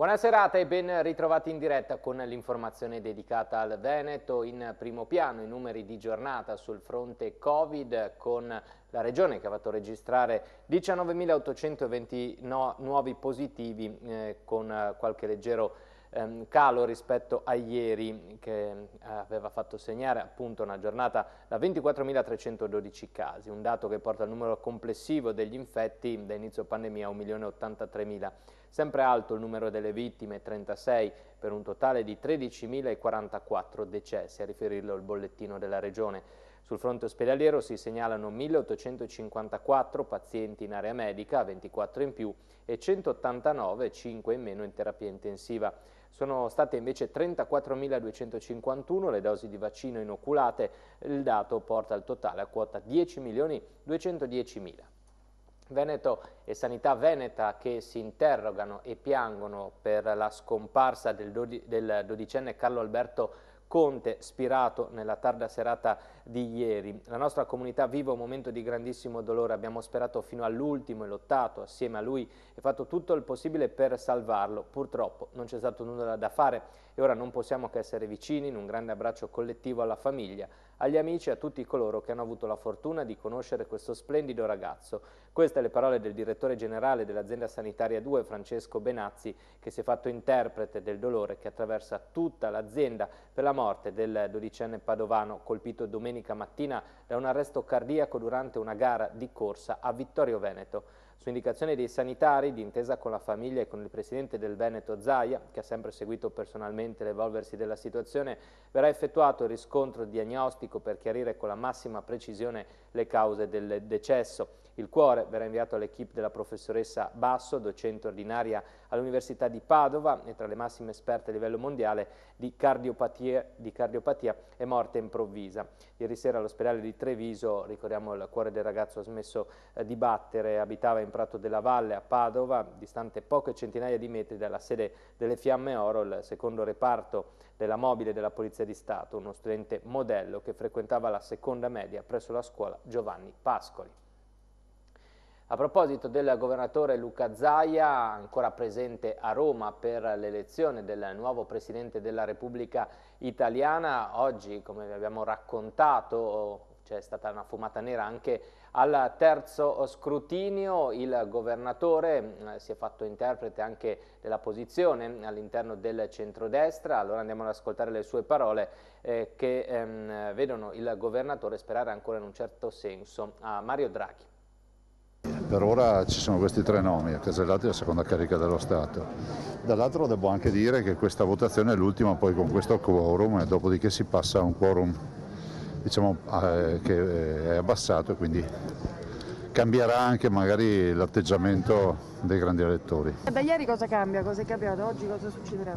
Buona serata e ben ritrovati in diretta con l'informazione dedicata al Veneto in primo piano, i numeri di giornata sul fronte Covid con la regione che ha fatto registrare 19.829 nuovi positivi eh, con qualche leggero ehm, calo rispetto a ieri che eh, aveva fatto segnare appunto una giornata da 24.312 casi, un dato che porta il numero complessivo degli infetti da inizio pandemia a 1.083.000 Sempre alto il numero delle vittime, 36, per un totale di 13.044 decessi, a riferirlo il bollettino della Regione. Sul fronte ospedaliero si segnalano 1.854 pazienti in area medica, 24 in più, e 189, 5 in meno in terapia intensiva. Sono state invece 34.251 le dosi di vaccino inoculate, il dato porta il totale a quota 10.210.000. Veneto e Sanità Veneta che si interrogano e piangono per la scomparsa del, dodi del dodicenne Carlo Alberto Conte spirato nella tarda serata di ieri. La nostra comunità vive un momento di grandissimo dolore, abbiamo sperato fino all'ultimo e lottato assieme a lui e fatto tutto il possibile per salvarlo. Purtroppo non c'è stato nulla da fare e ora non possiamo che essere vicini in un grande abbraccio collettivo alla famiglia, agli amici e a tutti coloro che hanno avuto la fortuna di conoscere questo splendido ragazzo. Queste le parole del direttore generale dell'azienda sanitaria 2, Francesco Benazzi, che si è fatto interprete del dolore che attraversa tutta l'azienda per la morte del dodicenne padovano colpito domenica mattina da un arresto cardiaco durante una gara di corsa a Vittorio Veneto. Su indicazione dei sanitari, d'intesa con la famiglia e con il presidente del Veneto Zaia, che ha sempre seguito personalmente l'evolversi della situazione, verrà effettuato il riscontro diagnostico per chiarire con la massima precisione le cause del decesso. Il cuore verrà inviato all'equipe della professoressa Basso, docente ordinaria all'Università di Padova e tra le massime esperte a livello mondiale di cardiopatia, di cardiopatia e morte improvvisa. Ieri sera all'ospedale di Treviso, ricordiamo il cuore del ragazzo ha smesso eh, di battere, abitava in Prato della Valle a Padova, distante poche centinaia di metri dalla sede delle Fiamme Oro, il secondo reparto della mobile della Polizia di Stato, uno studente modello che frequentava la seconda media presso la scuola Giovanni Pascoli. A proposito del governatore Luca Zaia, ancora presente a Roma per l'elezione del nuovo Presidente della Repubblica Italiana, oggi, come vi abbiamo raccontato, c'è stata una fumata nera anche al terzo scrutinio il governatore eh, si è fatto interprete anche della posizione all'interno del centrodestra, allora andiamo ad ascoltare le sue parole eh, che ehm, vedono il governatore sperare ancora in un certo senso a Mario Draghi per ora ci sono questi tre nomi, a Casellati è la seconda carica dello Stato. Dall'altro devo anche dire che questa votazione è l'ultima poi con questo quorum e dopodiché si passa a un quorum diciamo, eh, che eh, è abbassato e quindi cambierà anche magari l'atteggiamento dei grandi elettori. Da ieri cosa cambia? Cosa è cambiato? Oggi cosa succederà?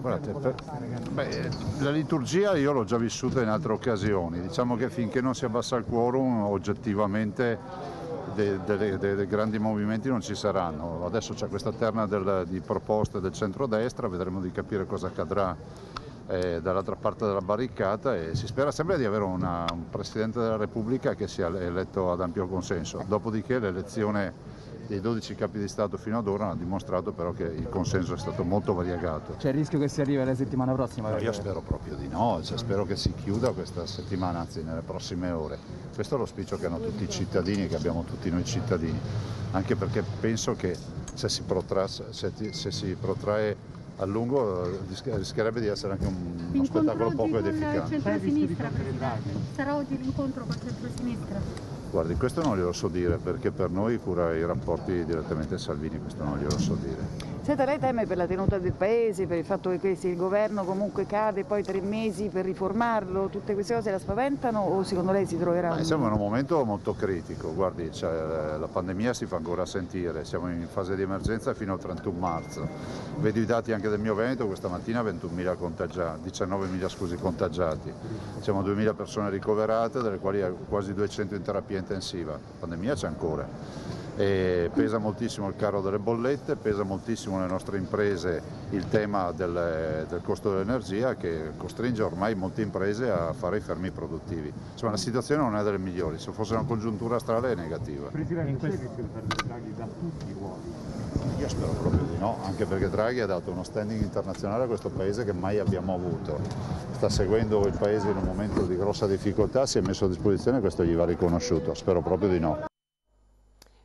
Guardate, per, beh, la liturgia io l'ho già vissuta in altre occasioni, diciamo che finché non si abbassa il quorum oggettivamente dei, dei, dei, grandi movimenti non ci saranno. Adesso c'è questa terna del, di proposte del centrodestra, vedremo di capire cosa accadrà eh, dall'altra parte della barricata e si spera sempre di avere una, un Presidente della Repubblica che sia eletto ad ampio consenso. Dopodiché l'elezione dei 12 capi di Stato fino ad ora hanno dimostrato però che il consenso è stato molto variegato. C'è il rischio che si arrivi alla settimana prossima? io spero proprio di no, cioè spero che si chiuda questa settimana, anzi nelle prossime ore. Questo è l'ospicio che hanno tutti i cittadini, che abbiamo tutti noi cittadini, anche perché penso che se si, protrae, se, se si protrae a lungo rischierebbe di essere anche un, uno spettacolo poco edificante. Sarà oggi l'incontro con il centro-sinistra. Guardi, questo non glielo so dire perché per noi cura i rapporti direttamente Salvini, questo non glielo so dire. Senta, lei teme per la tenuta del Paese, per il fatto che questi, il governo comunque cade, poi tre mesi per riformarlo, tutte queste cose la spaventano o secondo lei si troverà? Ma siamo in un momento molto critico, guardi, cioè, eh, la pandemia si fa ancora sentire, siamo in fase di emergenza fino al 31 marzo. Vedo i dati anche del mio Veneto, questa mattina 21.000 contagiati, 19.000 scusi contagiati, siamo 2.000 persone ricoverate, delle quali quasi 200 in terapia intensiva, la pandemia c'è ancora e pesa moltissimo il caro delle bollette, pesa moltissimo nelle nostre imprese il tema del, del costo dell'energia che costringe ormai molte imprese a fare i fermi produttivi. Insomma la situazione non è delle migliori, se fosse una congiuntura astrale è negativa. Presidente, c'è rischio di Draghi da tutti i ruoli? Io spero proprio di no, anche perché Draghi ha dato uno standing internazionale a questo paese che mai abbiamo avuto. Sta seguendo il paese in un momento di grossa difficoltà, si è messo a disposizione e questo gli va riconosciuto. Spero proprio di no.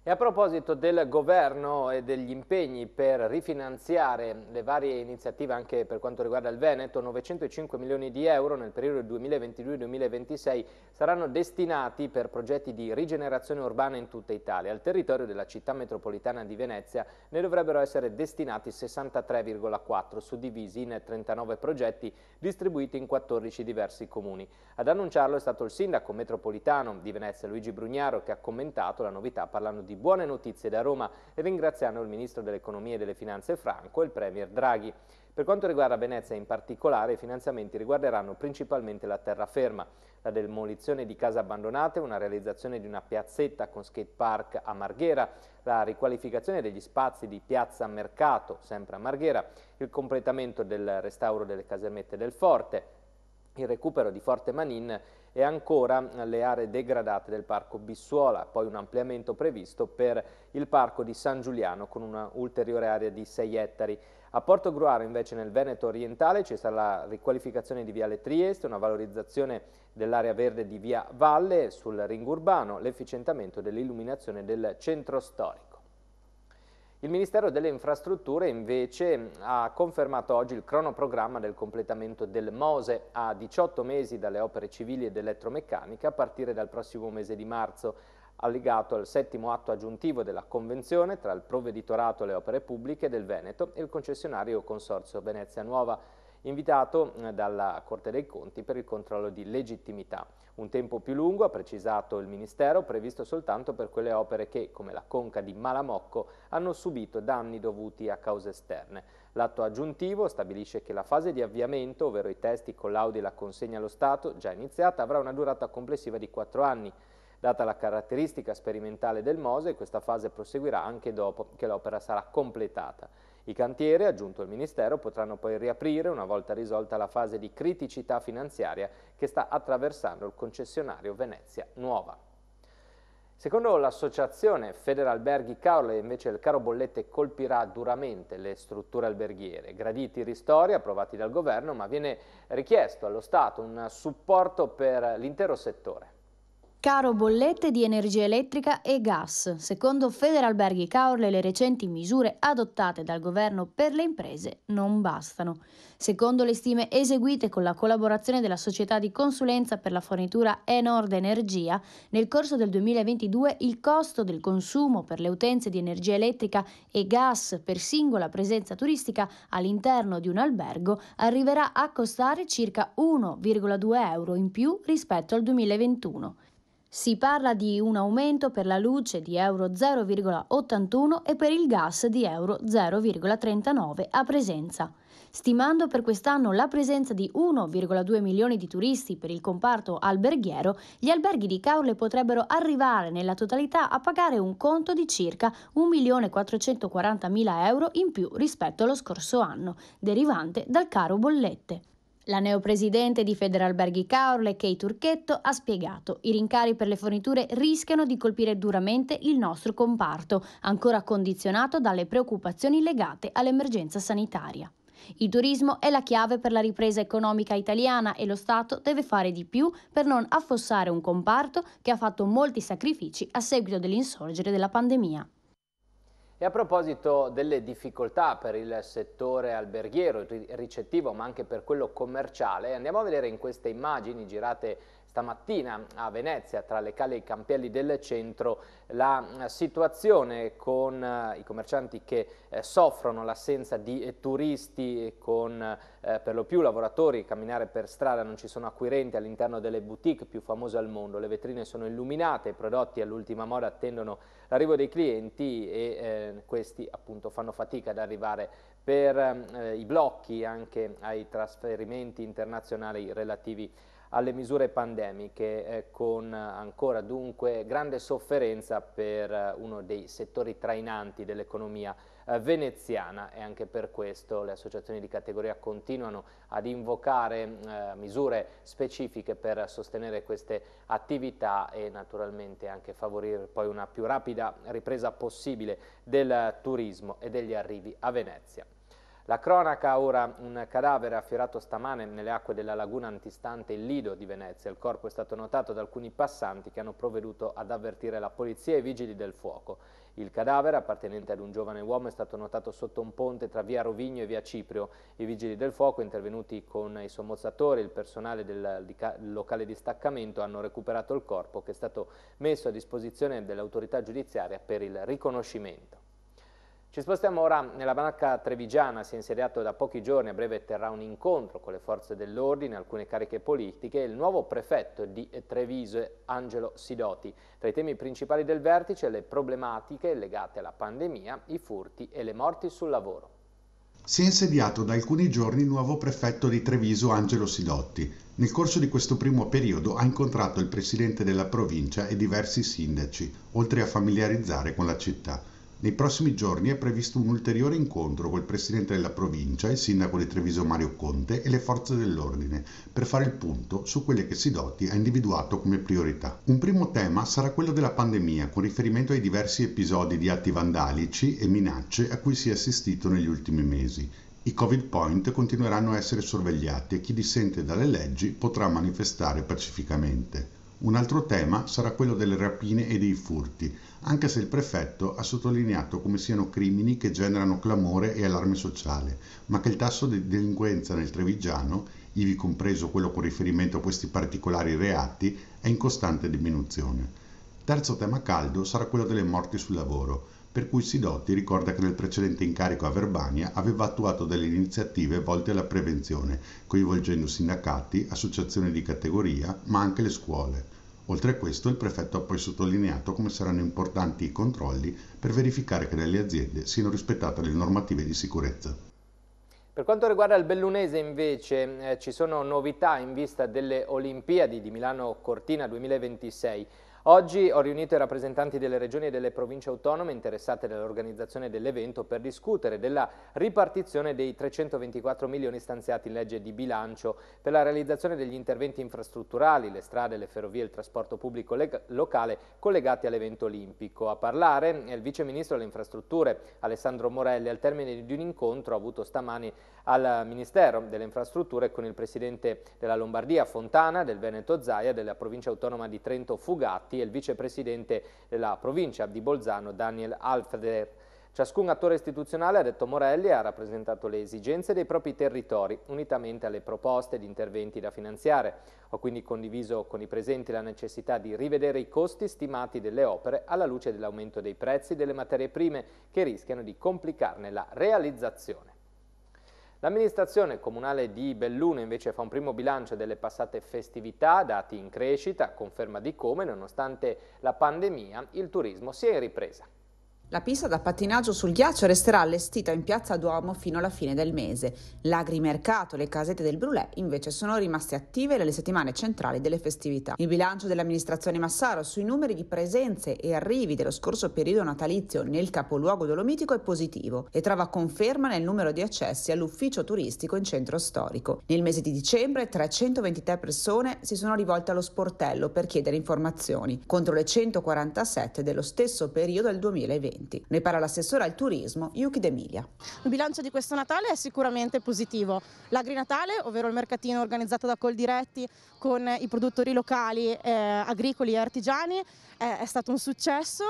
E a proposito del governo e degli impegni per rifinanziare le varie iniziative anche per quanto riguarda il Veneto, 905 milioni di euro nel periodo 2022-2026 saranno destinati per progetti di rigenerazione urbana in tutta Italia. Al territorio della città metropolitana di Venezia ne dovrebbero essere destinati 63,4 suddivisi in 39 progetti distribuiti in 14 diversi comuni. Ad annunciarlo è stato il sindaco metropolitano di Venezia Luigi Brugnaro che ha commentato la novità parlando di di Buone Notizie da Roma ringraziano il Ministro dell'Economia e delle Finanze Franco e il Premier Draghi. Per quanto riguarda Venezia in particolare, i finanziamenti riguarderanno principalmente la terraferma, la demolizione di case abbandonate, una realizzazione di una piazzetta con skate park a Marghera, la riqualificazione degli spazi di piazza Mercato, sempre a Marghera, il completamento del restauro delle casermette del Forte, il recupero di Forte Manin e ancora le aree degradate del parco Bissuola, poi un ampliamento previsto per il parco di San Giuliano con un'ulteriore area di 6 ettari. A Porto Gruaro invece nel Veneto orientale ci sarà la riqualificazione di Viale Trieste, una valorizzazione dell'area verde di Via Valle sul ring urbano, l'efficientamento dell'illuminazione del centro storico. Il Ministero delle Infrastrutture invece ha confermato oggi il cronoprogramma del completamento del Mose a 18 mesi dalle opere civili ed elettromeccaniche a partire dal prossimo mese di marzo allegato al settimo atto aggiuntivo della convenzione tra il provveditorato alle opere pubbliche del Veneto e il concessionario Consorzio Venezia Nuova invitato eh, dalla Corte dei Conti per il controllo di legittimità. Un tempo più lungo, ha precisato il Ministero, previsto soltanto per quelle opere che, come la conca di Malamocco, hanno subito danni dovuti a cause esterne. L'atto aggiuntivo stabilisce che la fase di avviamento, ovvero i testi, collaudi e la consegna allo Stato, già iniziata, avrà una durata complessiva di quattro anni. Data la caratteristica sperimentale del Mose, questa fase proseguirà anche dopo che l'opera sarà completata. I cantieri, aggiunto il Ministero, potranno poi riaprire una volta risolta la fase di criticità finanziaria che sta attraversando il concessionario Venezia Nuova. Secondo l'associazione Federalberghi Caorle invece il caro bollette colpirà duramente le strutture alberghiere. Graditi ristori approvati dal governo ma viene richiesto allo Stato un supporto per l'intero settore. Caro bollette di energia elettrica e gas. Secondo Federalberghi Caorle le recenti misure adottate dal governo per le imprese non bastano. Secondo le stime eseguite con la collaborazione della società di consulenza per la fornitura Enord Energia, nel corso del 2022 il costo del consumo per le utenze di energia elettrica e gas per singola presenza turistica all'interno di un albergo arriverà a costare circa 1,2 euro in più rispetto al 2021. Si parla di un aumento per la luce di euro 0,81 e per il gas di euro 0,39 a presenza. Stimando per quest'anno la presenza di 1,2 milioni di turisti per il comparto alberghiero, gli alberghi di Caule potrebbero arrivare nella totalità a pagare un conto di circa 1.440.000 euro in più rispetto allo scorso anno, derivante dal caro bollette. La neopresidente di Federalberghi Caorle, Kei Turchetto, ha spiegato i rincari per le forniture rischiano di colpire duramente il nostro comparto, ancora condizionato dalle preoccupazioni legate all'emergenza sanitaria. Il turismo è la chiave per la ripresa economica italiana e lo Stato deve fare di più per non affossare un comparto che ha fatto molti sacrifici a seguito dell'insorgere della pandemia. E a proposito delle difficoltà per il settore alberghiero, ricettivo, ma anche per quello commerciale, andiamo a vedere in queste immagini girate Stamattina a Venezia, tra le cale e i campielli del centro, la eh, situazione con eh, i commercianti che eh, soffrono l'assenza di turisti con per lo più lavoratori, camminare per strada, non ci sono acquirenti all'interno delle boutique più famose al mondo, le vetrine sono illuminate, i prodotti all'ultima moda attendono l'arrivo dei clienti e questi appunto fanno fatica ad arrivare per i blocchi anche ai trasferimenti internazionali relativi alle misure pandemiche eh, con ancora dunque grande sofferenza per eh, uno dei settori trainanti dell'economia eh, veneziana e anche per questo le associazioni di categoria continuano ad invocare misure specifiche per sostenere queste attività e naturalmente anche favorire poi una più rapida ripresa possibile del turismo e degli arrivi a Venezia. La cronaca ora un cadavere affiorato stamane nelle acque della laguna antistante il Lido di Venezia. Il corpo è stato notato da alcuni passanti che hanno provveduto ad avvertire la polizia e i vigili del fuoco. Il cadavere, appartenente ad un giovane uomo, è stato notato sotto un ponte tra via Rovigno e via Ciprio. I vigili del fuoco, intervenuti con i sommozzatori e il personale del locale di staccamento, hanno recuperato il corpo che è stato messo a disposizione dell'autorità giudiziaria per il riconoscimento. Ci spostiamo ora nella banca trevigiana, si è insediato da pochi giorni, a breve terrà un incontro con le forze dell'ordine, alcune cariche politiche, il nuovo prefetto di Treviso, Angelo Sidoti. Tra i temi principali del vertice, le problematiche legate alla pandemia, i furti e le morti sul lavoro. Si è insediato da alcuni giorni il nuovo prefetto di Treviso Angelo Sidotti. Nel corso di questo primo periodo ha incontrato il presidente della provincia e diversi sindaci, oltre a familiarizzare con la città. Nei prossimi giorni è previsto un ulteriore incontro col presidente della provincia, il sindaco di Treviso Mario Conte e le forze dell'ordine per fare il punto su quelle che Sidoti ha individuato come priorità. Un primo tema sarà quello della pandemia con riferimento ai diversi episodi di atti vandalici e minacce a cui si è assistito negli ultimi mesi. I Covid Point continueranno a essere sorvegliati e chi dissente dalle leggi potrà manifestare pacificamente. Un altro tema sarà quello delle rapine e dei furti, anche se il prefetto ha sottolineato come siano crimini che generano clamore e allarme sociale, ma che il tasso di delinquenza nel Trevigiano, ivi compreso quello con riferimento a questi particolari reati, è in costante diminuzione. Terzo tema caldo sarà quello delle morti sul lavoro, per cui Sidotti ricorda che nel precedente incarico a Verbania aveva attuato delle iniziative volte alla prevenzione, coinvolgendo sindacati, associazioni di categoria, ma anche le scuole. Oltre a questo, il prefetto ha poi sottolineato come saranno importanti i controlli per verificare che nelle aziende siano rispettate le normative di sicurezza. Per quanto riguarda il Bellunese invece eh, ci sono novità in vista delle Olimpiadi di Milano Cortina 2026. Oggi ho riunito i rappresentanti delle regioni e delle province autonome interessate dall'organizzazione dell'evento per discutere della ripartizione dei 324 milioni stanziati in legge di bilancio per la realizzazione degli interventi infrastrutturali, le strade, le ferrovie e il trasporto pubblico locale collegati all'evento olimpico. A parlare è eh, il Vice Ministro delle Infrastrutture Alessandro Morelli al termine di un incontro avuto stamani al Ministero delle Infrastrutture con il Presidente della Lombardia Fontana, del Veneto Zaia, della provincia autonoma di Trento Fugato Moratti e il vicepresidente della provincia di Bolzano Daniel Alfeder. Ciascun attore istituzionale, ha detto Morelli, ha rappresentato le esigenze dei propri territori, unitamente alle proposte di interventi da finanziare. Ho quindi condiviso con i presenti la necessità di rivedere i costi stimati delle opere alla luce dell'aumento dei prezzi delle materie prime che rischiano di complicarne la realizzazione. L'amministrazione comunale di Belluno invece fa un primo bilancio delle passate festività, dati in crescita, conferma di come, nonostante la pandemia, il turismo sia in ripresa. La pista da pattinaggio sul ghiaccio resterà allestita in piazza Duomo fino alla fine del mese. L'agrimercato e le casette del Brulè invece sono rimaste attive nelle settimane centrali delle festività. Il bilancio dell'amministrazione Massaro sui numeri di presenze e arrivi dello scorso periodo natalizio nel capoluogo dolomitico è positivo e trova conferma nel numero di accessi all'ufficio turistico in centro storico. Nel mese di dicembre 323 persone si sono rivolte allo sportello per chiedere informazioni, contro le 147 dello stesso periodo del 2020 dipendenti. Ne parla l'assessora al turismo Yuki D'Emilia. Il bilancio di questo Natale è sicuramente positivo. L'Agri Natale, ovvero il mercatino organizzato da Coldiretti con i produttori locali, eh, agricoli e artigiani, eh, è stato un successo.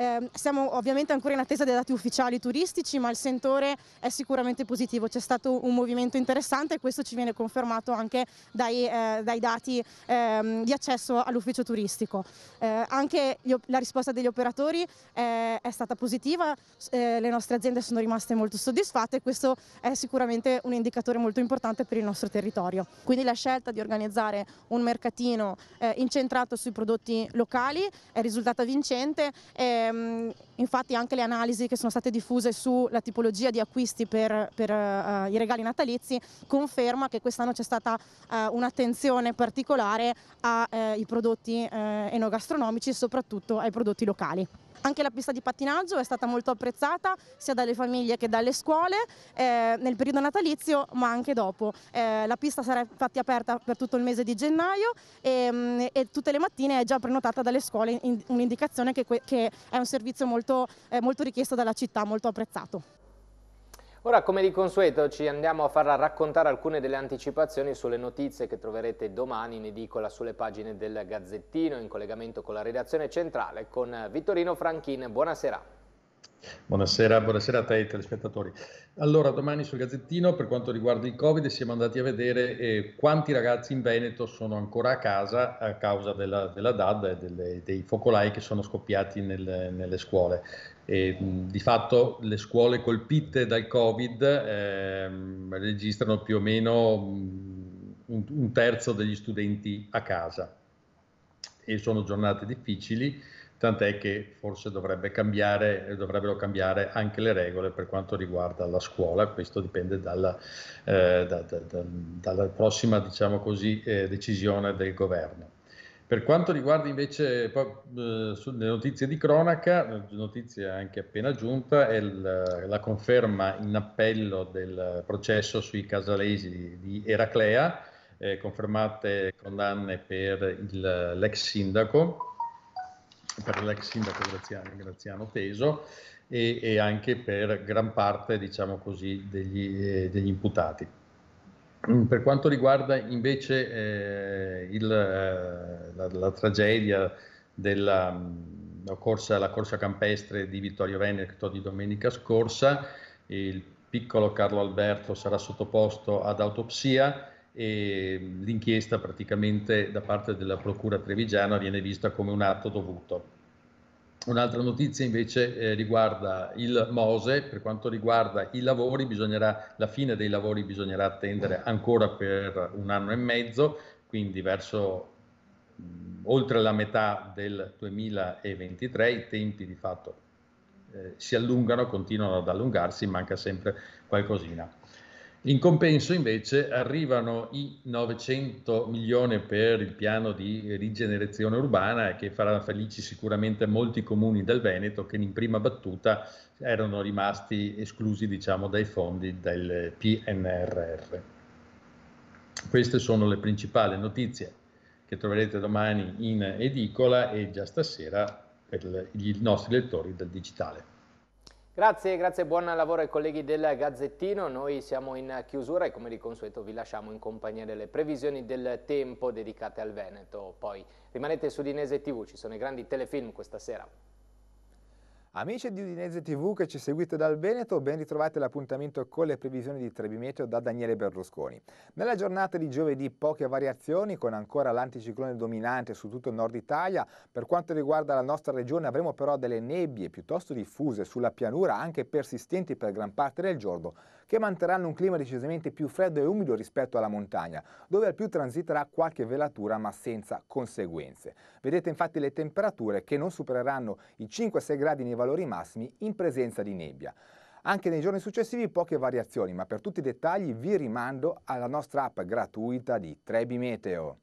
Eh, siamo ovviamente ancora in attesa dei dati ufficiali turistici, ma il sentore è sicuramente positivo, c'è stato un movimento interessante e questo ci viene confermato anche dai, eh, dai dati ehm, di accesso all'ufficio turistico. Eh, anche gli, la risposta degli operatori è, eh, è stata positiva, eh, le nostre aziende sono rimaste molto soddisfatte e questo è sicuramente un indicatore molto importante per il nostro territorio. Quindi la scelta di organizzare un mercatino eh, incentrato sui prodotti locali è risultata vincente. E, ehm, infatti anche le analisi che sono state diffuse sulla tipologia di acquisti per, per eh, i regali natalizi conferma che quest'anno c'è stata eh, un'attenzione particolare ai eh, prodotti eh, enogastronomici e soprattutto ai prodotti locali. Anche la pista di pattinaggio è stata molto apprezzata sia dalle famiglie che dalle scuole eh, nel periodo natalizio ma anche dopo. Eh, la pista sarà infatti aperta per tutto il mese di gennaio e, mm, e tutte le mattine è già prenotata dalle scuole un'indicazione che, che, è un servizio molto, eh, molto richiesto dalla città, molto apprezzato. Ora, come di consueto, ci andiamo a far raccontare alcune delle anticipazioni sulle notizie che troverete domani in edicola sulle pagine del Gazzettino, in collegamento con la redazione centrale, con Vittorino Franchin. Buonasera. Buonasera, buonasera a te telespettatori. Allora, domani sul Gazzettino, per quanto riguarda il Covid, siamo andati a vedere eh, quanti ragazzi in Veneto sono ancora a casa a causa della, della DAD e delle, dei focolai che sono scoppiati nel, nelle scuole. E, di fatto le scuole colpite dal Covid ehm, registrano più o meno un, un, terzo degli studenti a casa e sono giornate difficili, tant'è che forse dovrebbe cambiare, dovrebbero cambiare anche le regole per quanto riguarda la scuola, questo dipende dalla, eh, da, da, da, dalla prossima diciamo così, eh, decisione del governo. Per quanto riguarda invece eh, le notizie di cronaca, eh, notizia anche appena giunta, è il, la conferma in appello del processo sui casalesi di Eraclea, eh, confermate condanne per il, l'ex sindaco, per l'ex sindaco Graziano, Graziano Teso e, e, anche per gran parte diciamo così, degli, eh, degli imputati. Mm, per quanto riguarda invece eh, il, eh, la, la, tragedia della mm, la corsa, la corsa campestre di Vittorio Veneto di domenica scorsa, il piccolo Carlo Alberto sarà sottoposto ad autopsia e mm, l'inchiesta praticamente da parte della Procura Trevigiana viene vista come un atto dovuto. Un'altra notizia invece eh, riguarda il Mose, per quanto riguarda i lavori, bisognerà, la fine dei lavori bisognerà attendere ancora per un anno e mezzo, quindi verso mh, mm, oltre la metà del 2023 i tempi di fatto eh, si allungano, continuano ad allungarsi, manca sempre qualcosina. In compenso invece arrivano i 900 milioni per il piano di rigenerazione urbana che farà felici sicuramente molti comuni del Veneto che in prima battuta erano rimasti esclusi diciamo, dai fondi del PNRR. Queste sono le principali notizie che troverete domani in edicola e già stasera per i nostri lettori del digitale. Grazie, grazie, buon lavoro ai colleghi del Gazzettino. Noi siamo in chiusura e come di consueto vi lasciamo in compagnia delle previsioni del tempo dedicate al Veneto. Poi rimanete su Dinese TV, ci sono i grandi telefilm questa sera. Amici di Udinese TV che ci seguite dal Veneto, ben ritrovati all'appuntamento con le previsioni di Trebimeteo da Daniele Berlusconi. Nella giornata di giovedì poche variazioni con ancora l'anticiclone dominante su tutto il nord Italia. Per quanto riguarda la nostra regione avremo però delle nebbie piuttosto diffuse sulla pianura, anche persistenti per gran parte del giorno che manterranno un clima decisamente più freddo e umido rispetto alla montagna, dove al più transiterà qualche velatura ma senza conseguenze. Vedete infatti le temperature che non supereranno i 5-6 gradi nei valori massimi in presenza di nebbia. Anche nei giorni successivi poche variazioni, ma per tutti i dettagli vi rimando alla nostra app gratuita di Trebi Meteo.